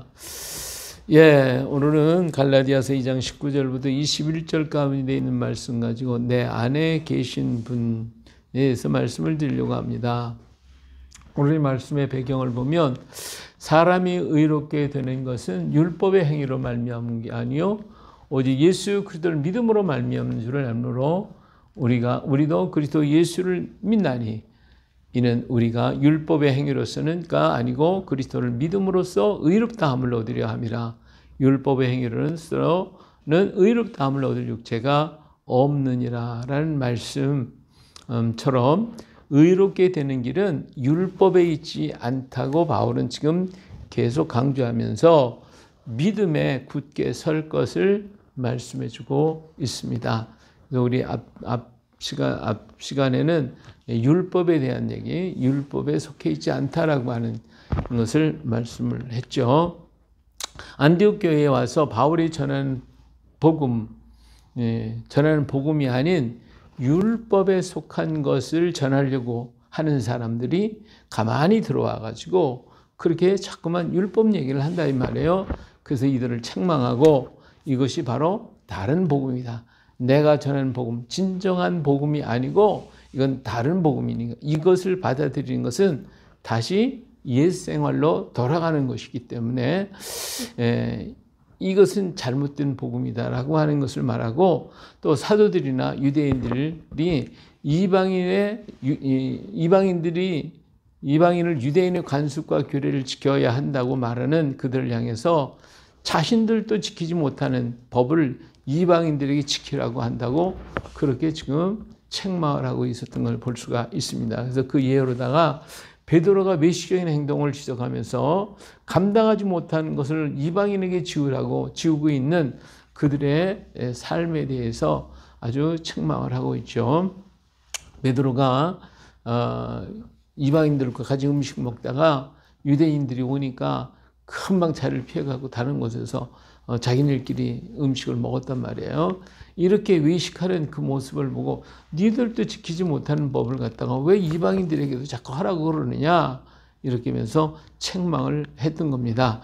예, 오늘은 갈라디아서 2장 19절부터 21절 가운데 있는 말씀 가지고 내 안에 계신 분에서 말씀을 드리려고 합니다. 오늘 말씀의 배경을 보면 사람이 의롭게 되는 것은 율법의 행위로 말미암은 게 아니요 오직 예수 그리스도를 믿음으로 말미암는 줄을 알므로 우리가 우리도 그리스도 예수를 믿나니 이는 우리가 율법의 행위로서는가 아니고 그리스도를 믿음으로써 의롭다함을 얻으려 함이라. 율법의 행위로는 의롭다함을 얻을 육체가 없느니라라는 말씀처럼 의롭게 되는 길은 율법에 있지 않다고 바울은 지금 계속 강조하면서 믿음에 굳게 설 것을 말씀해주고 있습니다. 그래서 우리 앞, 앞 시간 앞 시간에는 율법에 대한 얘기, 율법에 속해 있지 않다라고 하는 것을 말씀을 했죠. 안디옥 교회에 와서 바울이 전한 복음, 예, 전하는 복음이 아닌 율법에 속한 것을 전하려고 하는 사람들이 가만히 들어와 가지고 그렇게 자꾸만 율법 얘기를 한다 이 말이에요. 그래서 이들을 책망하고 이것이 바로 다른 복음이다. 내가 전하는 복음, 진정한 복음이 아니고 이건 다른 복음이니까 이것을 받아들이는 것은 다시 옛 생활로 돌아가는 것이기 때문에 에, 예, 이것은 잘못된 복음이다라고 하는 것을 말하고 또 사도들이나 유대인들이 이방인의 이방인들이 이방인을 유대인의 관습과 교례를 지켜야 한다고 말하는 그들을 향해서 자신들도 지키지 못하는 법을 이방인들에게 지키라고 한다고 그렇게 지금 책망을 하고 있었던 걸 볼 수가 있습니다. 그래서 그 예로다가 베드로가 메시적인 행동을 지적하면서 감당하지 못한 것을 이방인에게 지우라고 지우고 있는 그들의 삶에 대해서 아주 책망을 하고 있죠. 베드로가 어, 이방인들과 같이 음식 먹다가 유대인들이 오니까 금방 자리를 피해가고 다른 곳에서 어, 자기들끼리 음식을 먹었단 말이에요. 이렇게 외식하는 그 모습을 보고 니들도 지키지 못하는 법을 갖다가 왜 이방인들에게도 자꾸 하라고 그러느냐 이렇게 면서 책망을 했던 겁니다.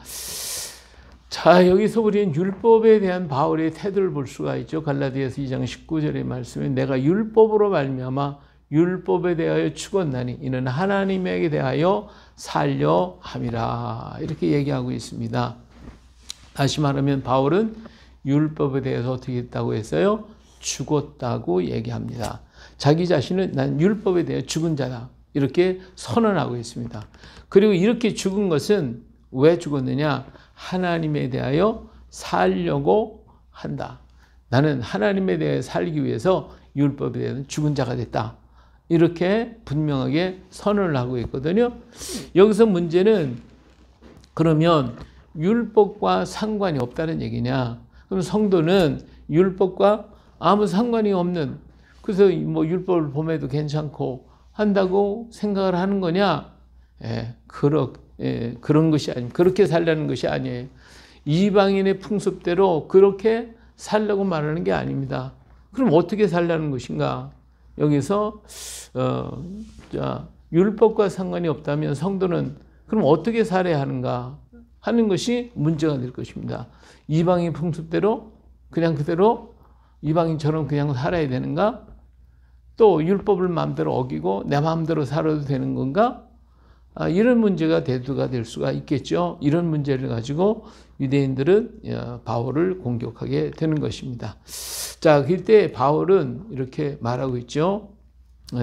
자 여기서 우리는 율법에 대한 바울의 태도를 볼 수가 있죠. 갈라디아서 2장 19절의 말씀에 내가 율법으로 말미암아 율법에 대하여 추건나니 이는 하나님에게 대하여 살려 함이라 이렇게 얘기하고 있습니다. 다시 말하면 바울은 율법에 대해서 어떻게 했다고 했어요? 죽었다고 얘기합니다. 자기 자신은 난 율법에 대해 죽은 자다. 이렇게 선언하고 있습니다. 그리고 이렇게 죽은 것은 왜 죽었느냐? 하나님에 대하여 살려고 한다. 나는 하나님에 대해 살기 위해서 율법에 대한 죽은 자가 됐다. 이렇게 분명하게 선언을 하고 있거든요. 여기서 문제는 그러면 율법과 상관이 없다는 얘기냐? 그럼 성도는 율법과 아무 상관이 없는 그래서 뭐 율법을 범해도 괜찮고 한다고 생각을 하는 거냐? 예, 그러, 예, 그런 것이 아니 그렇게 살라는 것이 아니에요. 이방인의 풍습대로 그렇게 살라고 말하는 게 아닙니다. 그럼 어떻게 살라는 것인가? 여기서 어, 자, 율법과 상관이 없다면 성도는 그럼 어떻게 살아야 하는가? 하는 것이 문제가 될 것입니다. 이방인 풍습대로 그냥 그대로 이방인처럼 그냥 살아야 되는가? 또 율법을 마음대로 어기고 내 마음대로 살아도 되는 건가? 아, 이런 문제가 대두가 될 수가 있겠죠. 이런 문제를 가지고 유대인들은 어, 바울을 공격하게 되는 것입니다. 자, 그때 바울은 이렇게 말하고 있죠.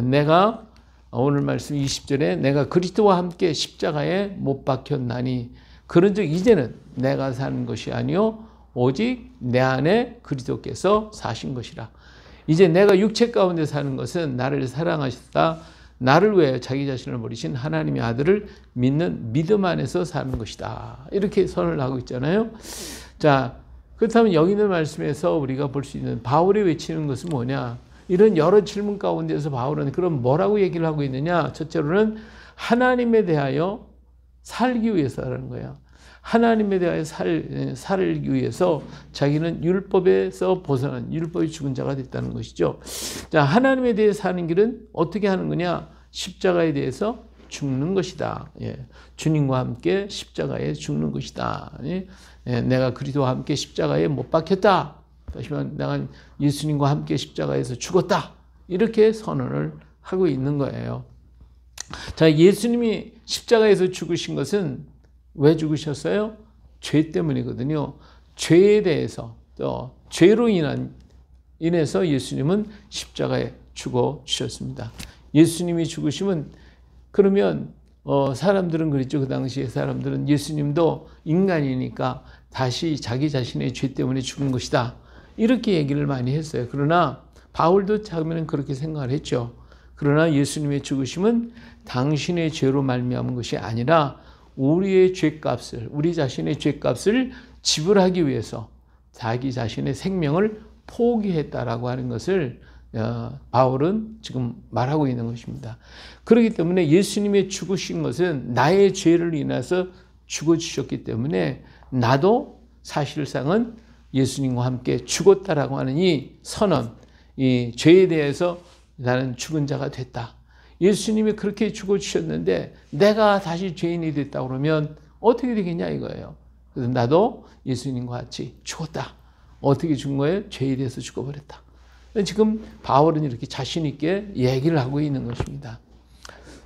내가 어, 오늘 말씀 20절에 내가 그리스도와 함께 십자가에 못 박혔나니 그런즉 이제는 내가 사는 것이 아니요 오직 내 안에 그리스도께서 사신 것이라. 이제 내가 육체 가운데 사는 것은 나를 사랑하셨다. 나를 위해 자기 자신을 버리신 하나님의 아들을 믿는 믿음 안에서 사는 것이다. 이렇게 선을 하고 있잖아요. 자, 그렇다면 여기 있는 말씀에서 우리가 볼 수 있는 바울이 외치는 것은 뭐냐? 이런 여러 질문 가운데서 바울은 그럼 뭐라고 얘기를 하고 있느냐? 첫째로는 하나님에 대하여 살기 위해서라는 거야. 하나님에 대하여 살, 살기 위해서 자기는 율법에서 벗어난 율법이 죽은 자가 됐다는 것이죠. 자, 하나님에 대해 사는 길은 어떻게 하는 거냐? 십자가에 대해서 죽는 것이다. 예. 주님과 함께 십자가에 죽는 것이다. 예. 예 내가 그리도와 함께 십자가에 못 박혔다. 하지만 내가 예수님과 함께 십자가에서 죽었다. 이렇게 선언을 하고 있는 거예요. 자, 예수님이 십자가에서 죽으신 것은 왜 죽으셨어요? 죄 때문이거든요. 죄에 대해서 또 죄로 인한 인해서 예수님은 십자가에 죽어 주셨습니다. 예수님이 죽으시면 그러면 어, 사람들은 그랬죠. 그 당시에 사람들은 예수님도 인간이니까 다시 자기 자신의 죄 때문에 죽은 것이다. 이렇게 얘기를 많이 했어요. 그러나 바울도 처음에는 그렇게 생각을 했죠. 그러나 예수님의 죽으심은 당신의 죄로 말미암은 것이 아니라 우리의 죄값을 우리 자신의 죄값을 지불하기 위해서 자기 자신의 생명을 포기했다라고 하는 것을 어, 바울은 지금 말하고 있는 것입니다. 그렇기 때문에 예수님의 죽으신 것은 나의 죄를 인해서 죽어주셨기 때문에 나도 사실상은 예수님과 함께 죽었다라고 하는 이 선언, 이 죄에 대해서 나는 죽은 자가 됐다. 예수님이 그렇게 죽어주셨는데 내가 다시 죄인이 됐다 그러면 어떻게 되겠냐 이거예요. 그래서 나도 예수님과 같이 죽었다. 어떻게 죽은 거예요? 죄에 대해서 죽어버렸다. 지금 바울은 이렇게 자신 있게 얘기를 하고 있는 것입니다.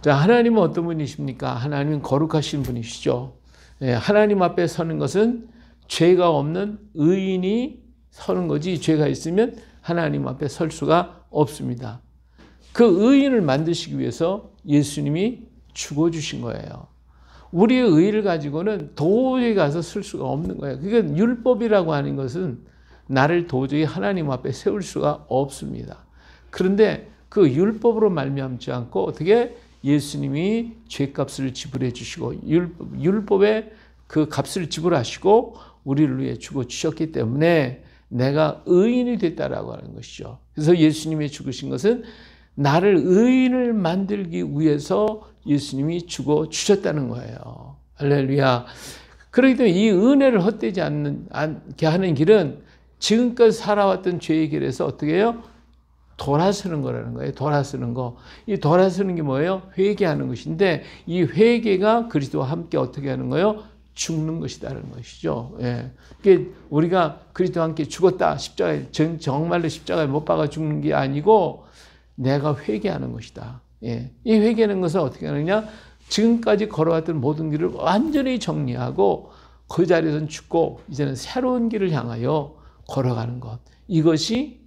자, 하나님은 어떤 분이십니까? 하나님은 거룩하신 분이시죠. 예, 하나님 앞에 서는 것은 죄가 없는 의인이 서는 거지 죄가 있으면 하나님 앞에 설 수가 없습니다. 그 의인을 만드시기 위해서 예수님이 죽어주신 거예요. 우리의 의를 가지고는 도저히 가서 쓸 수가 없는 거예요. 그러니까 율법이라고 하는 것은 나를 도저히 하나님 앞에 세울 수가 없습니다. 그런데 그 율법으로 말미암지 않고 어떻게 예수님이 죄값을 지불해 주시고 율법, 율법의 그 값을 지불하시고 우리를 위해 죽어 주셨기 때문에 내가 의인이 됐다라고 하는 것이죠. 그래서 예수님이 죽으신 것은 나를 의인을 만들기 위해서 예수님이 죽어 주셨다는 거예요. 할렐루야. 그렇기 때문에 이 은혜를 헛되지 않는, 않게 하는 길은 지금까 살아왔던 죄의 길에서 어떻게 해요? 돌아서는 거라는 거예요. 돌아서는 거. 이 돌아서는 게 뭐예요? 회개하는 것인데 이 회개가 그리스도와 함께 어떻게 하는 거예요? 죽는 것이다라는 것이죠. 예. 그게 우리가 그리스도와 함께 죽었다. 십자가에 정말로 십자가에 못 박아 죽는 게 아니고 내가 회개하는 것이다. 예. 이 회개하는 것은 어떻게 하느냐? 지금까지 걸어왔던 모든 길을 완전히 정리하고 그 자리에선 죽고 이제는 새로운 길을 향하여 걸어가는 것. 이것이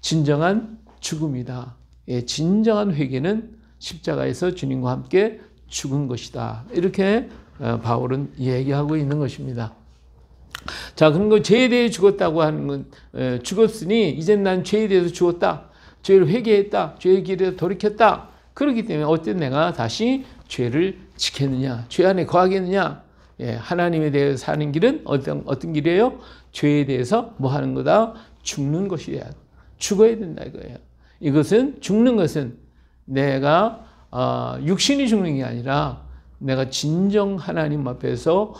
진정한 죽음이다. 예, 진정한 회개는 십자가에서 주님과 함께 죽은 것이다. 이렇게 어, 바울은 얘기하고 있는 것입니다. 자, 그런 거 죄에 대해 죽었다고 하는 건 죽었으니 이젠 난 죄에 대해서 죽었다. 죄를 회개했다. 죄의 길에 돌이켰다. 그렇기 때문에 어떤 내가 다시 죄를 지켰느냐, 죄 안에 거하겠느냐. 예, 하나님에 대해 사는 길은 어떤 어떤 길이에요? 죄에 대해서 뭐 하는 거다? 죽는 것이야. 죽어야 된다 이거예요. 이것은 죽는 것은 내가 어, 육신이 죽는 게 아니라 내가 진정 하나님 앞에서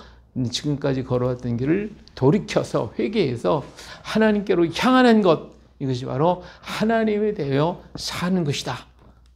지금까지 걸어왔던 길을 돌이켜서 회개해서 하나님께로 향하는 것 이것이 바로 하나님에 대하여 사는 것이다.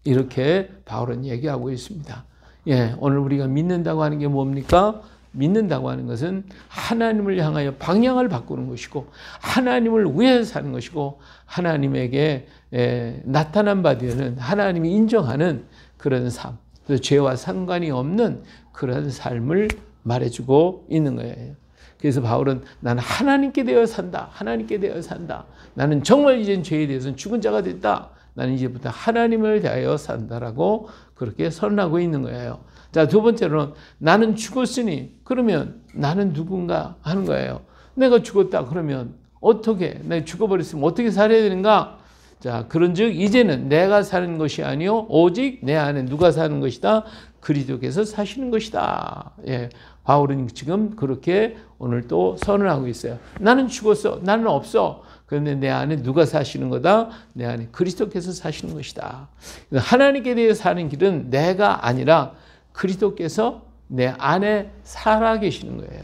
이렇게 바울은 얘기하고 있습니다. 예, 오늘 우리가 믿는다고 하는 게 뭡니까? 믿는다고 하는 것은 하나님을 향하여 방향을 바꾸는 것이고 하나님을 위해 사는 것이고 하나님에게 에, 예, 나타난 바 되는 하나님이 인정하는 그런 삶, 죄와 상관이 없는 그런 삶을 말해주고 있는 거예요. 그래서 바울은 나는 하나님께 되어 산다. 하나님께 되어 산다. 나는 정말 이젠 죄에 대해서는 죽은 자가 됐다. 나는 이제부터 하나님을 대하여 산다라고 그렇게 선언하고 있는 거예요. 자, 두 번째로는 나는 죽었으니 그러면 나는 누군가 하는 거예요. 내가 죽었다 그러면 어떻게 내가 죽어버렸으면 어떻게 살아야 되는가? 자, 그런즉 이제는 내가 사는 것이 아니요 오직 내 안에 누가 사는 것이다 그리스도께서 사시는 것이다. 예. 바울은 지금 그렇게 오늘 또 선언하고 있어요. 나는 죽었어. 나는 없어. 그런데 내 안에 누가 사시는 거다? 내 안에 그리스도께서 사시는 것이다. 하나님께 대해 사는 길은 내가 아니라 그리스도께서 내 안에 살아 계시는 거예요.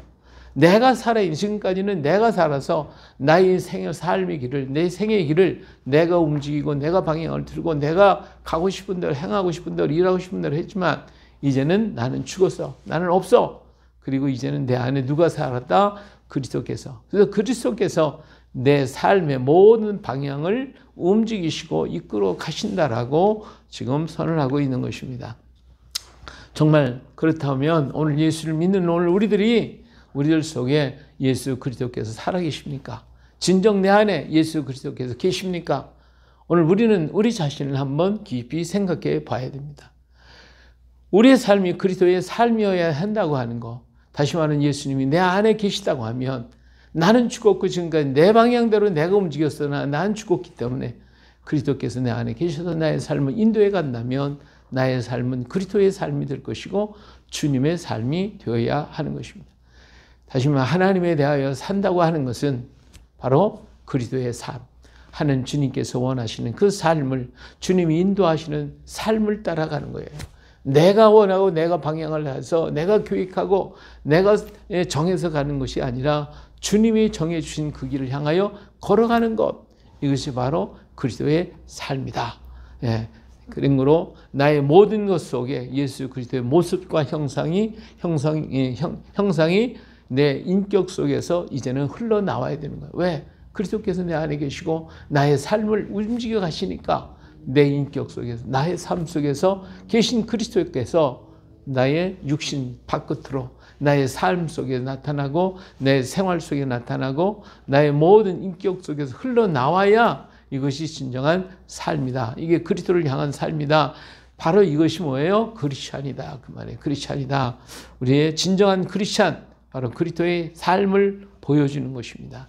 내가 살아 인생까지는 내가 살아서 나의 생의 삶의 길을 내 생의 길을 내가 움직이고 내가 방향을 들고 내가 가고 싶은 대로 행하고 싶은 대로 일하고 싶은 대로 했지만 이제는 나는 죽었어. 나는 없어. 그리고 이제는 내 안에 누가 살았다? 그리스도께서. 그래서 그리스도께서 내 삶의 모든 방향을 움직이시고 이끌어 가신다라고 지금 선언하고 있는 것입니다. 정말 그렇다면 오늘 예수를 믿는 오늘 우리들이 우리들 속에 예수 그리스도께서 살아계십니까? 진정 내 안에 예수 그리스도께서 계십니까? 오늘 우리는 우리 자신을 한번 깊이 생각해 봐야 됩니다. 우리의 삶이 그리스도의 삶이어야 한다고 하는 거. 다시 말하는 예수님이 내 안에 계시다고 하면 나는 죽었고 지금까지 그 내 방향대로 내가 움직였으나 난 죽었기 때문에 그리스도께서 내 안에 계셔서 나의 삶을 인도해 간다면 나의 삶은 그리스도의 삶이 될 것이고 주님의 삶이 되어야 하는 것입니다. 다시 말해 하나님에 대하여 산다고 하는 것은 바로 그리스도의 삶, 하는 주님께서 원하시는 그 삶을 주님이 인도하시는 삶을 따라가는 거예요. 내가 원하고 내가 방향을 해서 내가 교육하고 내가 예, 정해서 가는 것이 아니라 주님이 정해 주신 그 길을 향하여 걸어가는 것 이것이 바로 그리스도의 삶이다. 예. 그러므로 나의 모든 것 속에 예수 그리스도의 모습과 형상이 형상이 예, 형, 형상이 내 인격 속에서 이제는 흘러나와야 되는 거예 왜? 그리스도께서 내 안에 계시고 나의 삶을 움직여 가시니까 내 인격 속에서 나의 삶 속에서 계신 그리스도께서 나의 육신 바깥으로 나의 삶 속에 나타나고 내 생활 속에 나타나고 나의 모든 인격 속에서 흘러나와야 이것이 진정한 삶이다. 이게 그리스도를 향한 삶이다. 바로 이것이 뭐예요? 그리스찬이다. 그말에 그리스찬이다. 우리의 진정한 그리스찬 바로 그리스도의 삶을 보여주는 것입니다.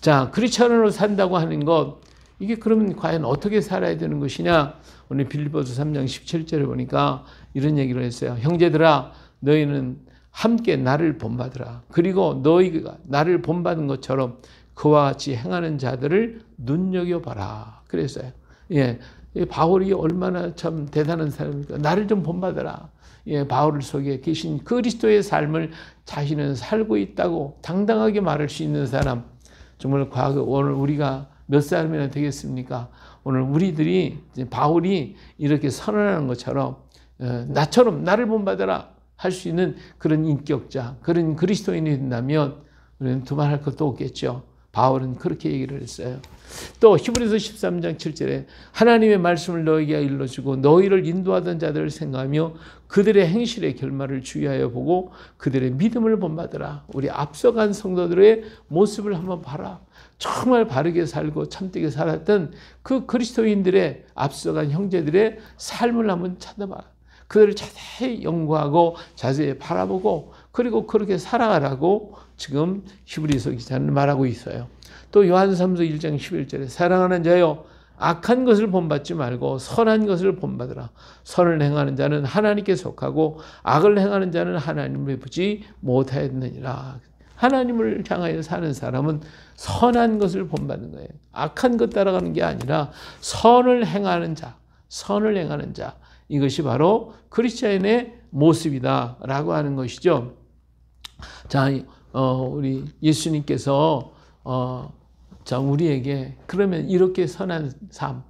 자, 그리스찬으로 산다고 하는 것 이게 그러면 과연 어떻게 살아야 되는 것이냐? 오늘 빌리보스 3장 17절에 보니까 이런 얘기를 했어요. 형제들아, 너희는 함께 나를 본받으라. 그리고 너희가 나를 본받은 것처럼 그와 같이 행하는 자들을 눈여겨봐라. 그랬어요. 예. 바울이 얼마나 참 대단한 사람입니까? 나를 좀 본받아라. 예, 바울 속에 계신 그리스도의 삶을 자신은 살고 있다고 당당하게 말할 수 있는 사람. 정말 과거, 오늘 우리가 몇 사람이나 되겠습니까? 오늘 우리들이 바울이 이렇게 선언하는 것처럼 어, 나처럼 나를 본받아라 할 수 있는 그런 인격자, 그런 그리스도인이 된다면 우리는 두말할 것도 없겠죠. 바울은 그렇게 얘기를 했어요. 또 히브리서 13장 7절에 하나님의 말씀을 너에게 일러주고 너희를 인도하던 자들을 생각하며 그들의 행실의 결말을 주의하여 보고 그들의 믿음을 본받으라. 우리 앞서간 성도들의 모습을 한번 봐라. 정말 바르게 살고 참되게 살았던 그 그리스도인들의 앞서간 형제들의 삶을 한번 찾아봐. 그들을 자세히 연구하고 자세히 바라보고 그리고 그렇게 살아가라고 지금 히브리서 기자는 말하고 있어요. 또 요한삼서 1장 11절에 사랑하는 자여 악한 것을 본받지 말고 선한 것을 본받으라. 선을 행하는 자는 하나님께 속하고 악을 행하는 자는 하나님을 보지 못하였느니라. 하나님을 향하여 사는 사람은 선한 것을 본받는 거예요. 악한 것 따라가는 게 아니라 선을 행하는 자, 선을 행하는 자. 이것이 바로 크리스천의 모습이다라고 하는 것이죠. 자, 어, 우리 예수님께서 어, 자 우리에게 그러면 이렇게 선한 삶,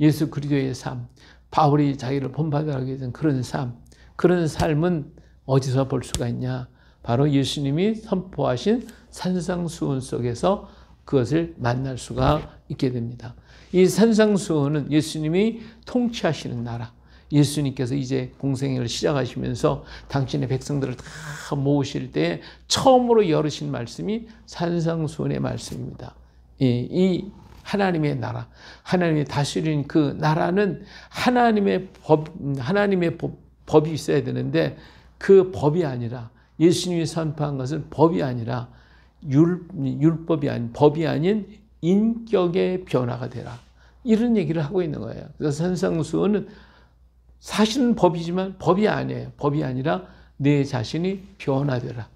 예수 그리도의 삶, 바울이 자기를 본받아라고 했던 그런 삶, 그런 삶은 어디서 볼 수가 있냐? 바로 예수님이 선포하신 산상수훈 속에서 그것을 만날 수가 있게 됩니다. 이 산상수훈은 예수님이 통치하시는 나라, 예수님께서 이제 공생애를 시작하시면서 당신의 백성들을 다 모으실 때 처음으로 열으신 말씀이 산상수훈의 말씀입니다. 이, 이 하나님의 나라, 하나님이 다스리는 그 나라는 하나님의 법, 하나님의 법, 법이 있어야 되는데 그 법이 아니라 예수님이 선포한 것은 법이 아니라 율, 율법이 아닌 법이 아닌 인격의 변화가 되라. 이런 얘기를 하고 있는 거예요. 그래서 산상수호는 사실은 법이지만 법이 아니에요. 법이 아니라 내 자신이 변화되라.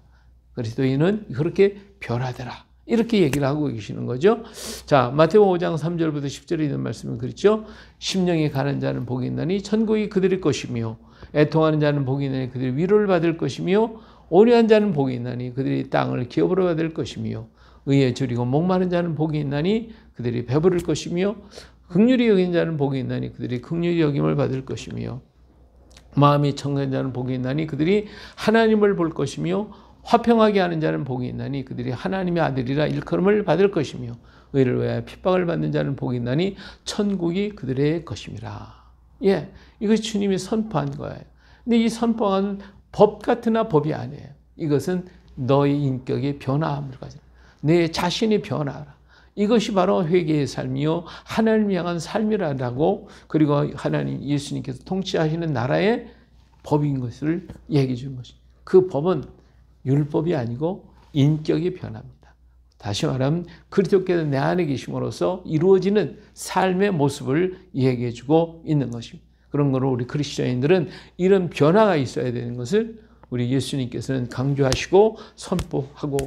그리스도인은 그렇게 변화되라. 이렇게 얘기를 하고 계시는 거죠. 자, 마태복음 5장 3절부터 10절에 있는 말씀은 그렇죠. 심령이 가는 자는 복이 있나니 천국이 그들의 것이며 애통하는 자는 복이 있나니 그들의 위로를 받을 것이며 오리한 자는 복이 있나니 그들이 땅을 기업으로 받을 것이며 의에 줄이고 목마른 자는 복이 있나니 그들이 배부를 것이며 극률이 여긴 자는 복이 있나니 그들이 극률이 여김을 받을 것이며 마음이 청한 자는 복이 있나니 그들이 하나님을 볼 것이며 화평하게 하는 자는 복이 있나니 그들이 하나님의 아들이라 일컬음을 받을 것이며 의를 위하여 핍박을 받는 자는 복이 있나니 천국이 그들의 것입니다 예, 이것이 주님이 선포한 거예요. 근데 이 선포한 법 같으나 법이 아니에요. 이것은 너의 인격의 변화함을 가진 내 자신이 변화라. 이것이 바로 회개의 삶이요 하나님 향한 삶이라고 그리고 하나님 예수님께서 통치하시는 나라의 법인 것을 얘기해 준 것입니다. 그 법은 율법이 아니고 인격의 변화입니다. 다시 말하면 그리스께서내 안에 계심으로써 이루어지는 삶의 모습을 얘기해 주고 있는 것입니다. 그런 거로 우리 그리스도인들은 이런 변화가 있어야 되는 것을 우리 예수님께서는 강조하시고 선포하고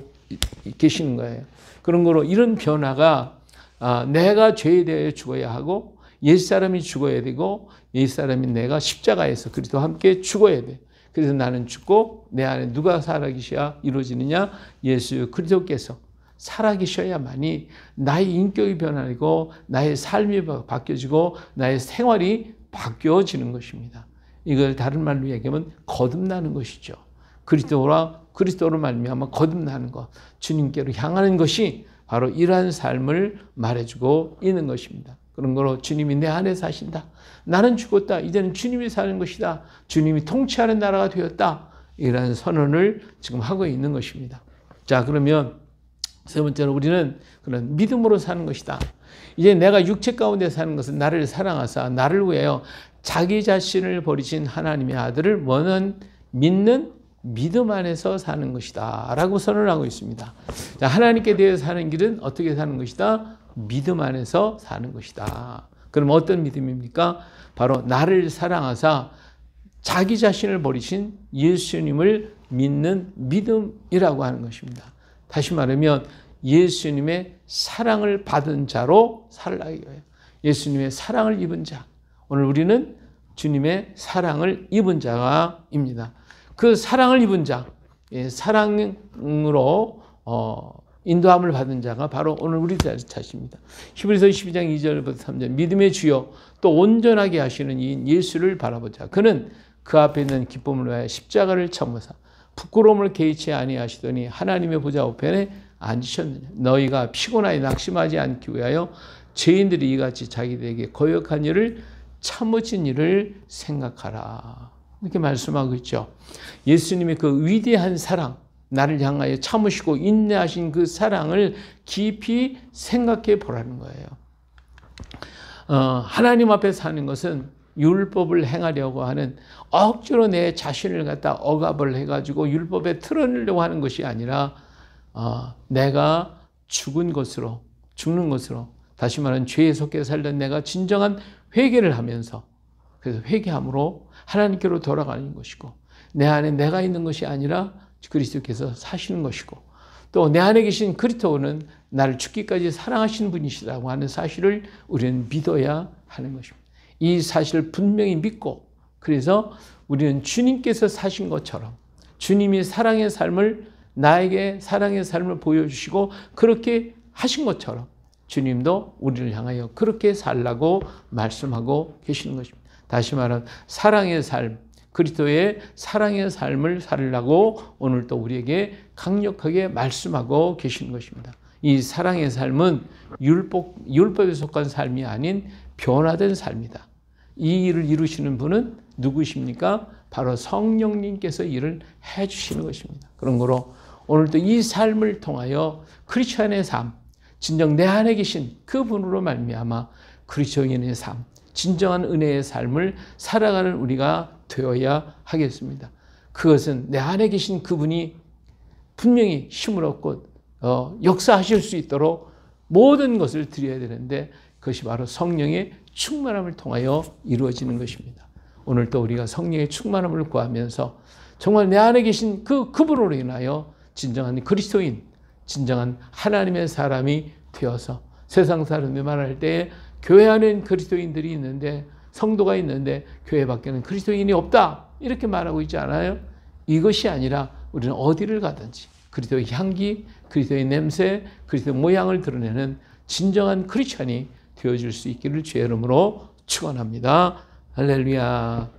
계시는 거예요. 그런 거로 이런 변화가 아, 내가 죄에 대해 죽어야 하고 옛사람이 죽어야 되고 옛사람이 내가 십자가에서 그리스도와 함께 죽어야 돼. 그래서 나는 죽고 내 안에 누가 살아계셔야 이루어지느냐? 예수 그리스도께서 살아계셔야만이 나의 인격이 변화되고 나의 삶이 바뀌어지고 나의 생활이 바뀌어지는 것입니다. 이걸 다른 말로 얘기하면 거듭나는 것이죠. 그리스도라 그리스도로 말미암아 거듭나는 것, 주님께로 향하는 것이 바로 이러한 삶을 말해주고 있는 것입니다. 그런 거로 주님이 내 안에 사신다. 나는 죽었다. 이제는 주님이 사는 것이다. 주님이 통치하는 나라가 되었다. 이러한 선언을 지금 하고 있는 것입니다. 자, 그러면 세 번째로 우리는 그런 믿음으로 사는 것이다. 이제 내가 육체 가운데 사는 것은 나를 사랑하사 나를 위하여 자기 자신을 버리신 하나님의 아들을 원은 믿는 믿음 안에서 사는 것이다. 라고 선언하고 있습니다. 자, 하나님께 대해 사는 길은 어떻게 사는 것이다? 믿음 안에서 사는 것이다. 그럼 어떤 믿음입니까? 바로 나를 사랑하사 자기 자신을 버리신 예수님을 믿는 믿음이라고 하는 것입니다. 다시 말하면 예수님의 사랑을 받은 자로 살라기 위하여 예수님의 사랑을 입은 자. 오늘 우리는 주님의 사랑을 입은 자가입니다. 그 사랑을 입은 자, 예, 사랑으로 어, 인도함을 받은 자가 바로 오늘 우리 자신입니다. 히브리서 12장 2절부터 3절 믿음의 주요 또 온전하게 하시는 이인 예수를 바라보자. 그는 그 앞에 있는 기쁨을 위하여 십자가를 참으사 부끄러움을 개의치 아니하시더니 하나님의 보좌 우편에 앉으셨느냐 너희가 피곤하여 낙심하지 않기 위하여 죄인들이 이같이 자기들에게 거역한 일을 참으신 일을 생각하라 이렇게 말씀하고 있죠 예수님의 그 위대한 사랑 나를 향하여 참으시고 인내하신 그 사랑을 깊이 생각해 보라는 거예요 어, 하나님 앞에 사는 것은 율법을 행하려고 하는 억지로 내 자신을 갖다 억압을 해가지고 율법에 틀어내려고 하는 것이 아니라 어, 내가 죽은 것으로 죽는 것으로 다시 말하면 죄에 속해 살던 내가 진정한 회개를 하면서 그래서 회개함으로 하나님께로 돌아가는 것이고 내 안에 내가 있는 것이 아니라 그리스도께서 사시는 것이고 또 내 안에 계신 그리스도는 나를 죽기까지 사랑하시는 분이시라고 하는 사실을 우리는 믿어야 하는 것입니다. 이 사실을 분명히 믿고 그래서 우리는 주님께서 사신 것처럼 주님이 사랑의 삶을 나에게 사랑의 삶을 보여주시고 그렇게 하신 것처럼 주님도 우리를 향하여 그렇게 살라고 말씀하고 계시는 것입니다. 다시 말하면 사랑의 삶, 그리스도의 사랑의 삶을 살라고 오늘도 우리에게 강력하게 말씀하고 계시는 것입니다. 이 사랑의 삶은 율법, 율법에 속한 삶이 아닌 변화된 삶이다. 이 일을 이루시는 분은 누구십니까? 바로 성령님께서 일을 해 주시는 것입니다. 그런 거로 오늘도 이 삶을 통하여 크리스천의 삶, 진정 내 안에 계신 그분으로 말미암아 그리스도의 삶, 진정한 은혜의 삶을 살아가는 우리가 되어야 하겠습니다. 그것은 내 안에 계신 그분이 분명히 힘을 얻고 어, 역사하실 수 있도록 모든 것을 드려야 되는데 그것이 바로 성령의 충만함을 통하여 이루어지는 것입니다. 오늘도 우리가 성령의 충만함을 구하면서 정말 내 안에 계신 그 그분으로 인하여 진정한 그리스도인, 진정한 하나님의 사람이 되어서 세상 사람들만 할때 교회 안에는 그리스도인들이 있는데 성도가 있는데 교회 밖에는 그리스도인이 없다 이렇게 말하고 있지 않아요? 이것이 아니라 우리는 어디를 가든지 그리스도의 향기, 그리스도의 냄새, 그리스도의 모양을 드러내는 진정한 크리스천이 되어질 수 있기를 죄의 이름으로 축원합니다. 할렐루야.